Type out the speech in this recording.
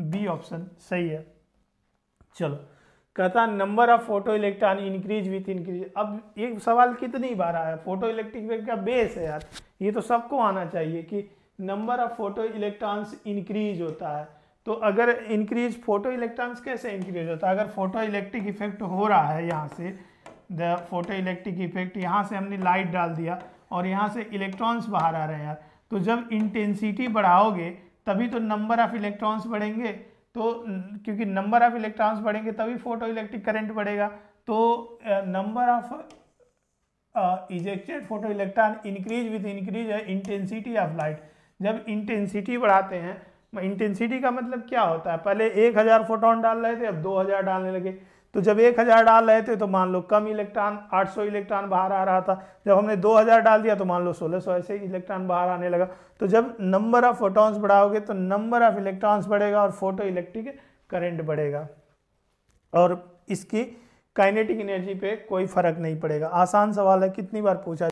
B option सही है चलो कहता number of photoelectron increase with increase अब ये सवाल कितनी बार आया फोटो इलेक्ट्रिक वेव का बेस है यार ये तो सबको आना चाहिए कि number of photoelectrons increase होता है तो अगर इंक्रीज फोटो इलेक्ट्रॉन्स कैसे इंक्रीज होता है अगर फोटो इलेक्ट्रिक इफेक्ट हो रहा है यहाँ से द फोटो इलेक्ट्रिक इफेक्ट यहाँ से हमने लाइट डाल दिया और यहाँ से इलेक्ट्रॉन्स बाहर आ रहे हैं यार तो जब इंटेंसिटी बढ़ाओगे तभी तो नंबर ऑफ इलेक्ट्रॉन्स बढ़ेंगे तो क्योंकि नंबर ऑफ इलेक्ट्रॉन्स बढ़ेंगे तभी फोटो इलेक्ट्रिक करेंट बढ़ेगा तो number of ejected photoelectron increase with increase है इंटेंसिटी ऑफ लाइट जब इंटेंसिटी बढ़ाते हैं इंटेंसिटी का मतलब क्या होता है पहले एक हज़ार फोटोन डाल रहे थे अब दो हज़ार डालने लगे तो जब 1000 डाल रहे थे तो मान लो कम इलेक्ट्रॉन 800 इलेक्ट्रॉन बाहर आ रहा था जब हमने 2000 डाल दिया तो मान लो 1600 ऐसे इलेक्ट्रॉन बाहर आने लगा तो जब नंबर ऑफ फोटॉन्स बढ़ाओगे तो नंबर ऑफ इलेक्ट्रॉन्स बढ़ेगा और फोटो इलेक्ट्रिक करेंट बढ़ेगा और इसकी काइनेटिक एनर्जी पर कोई फर्क नहीं पड़ेगा आसान सवाल है कितनी बार पूछा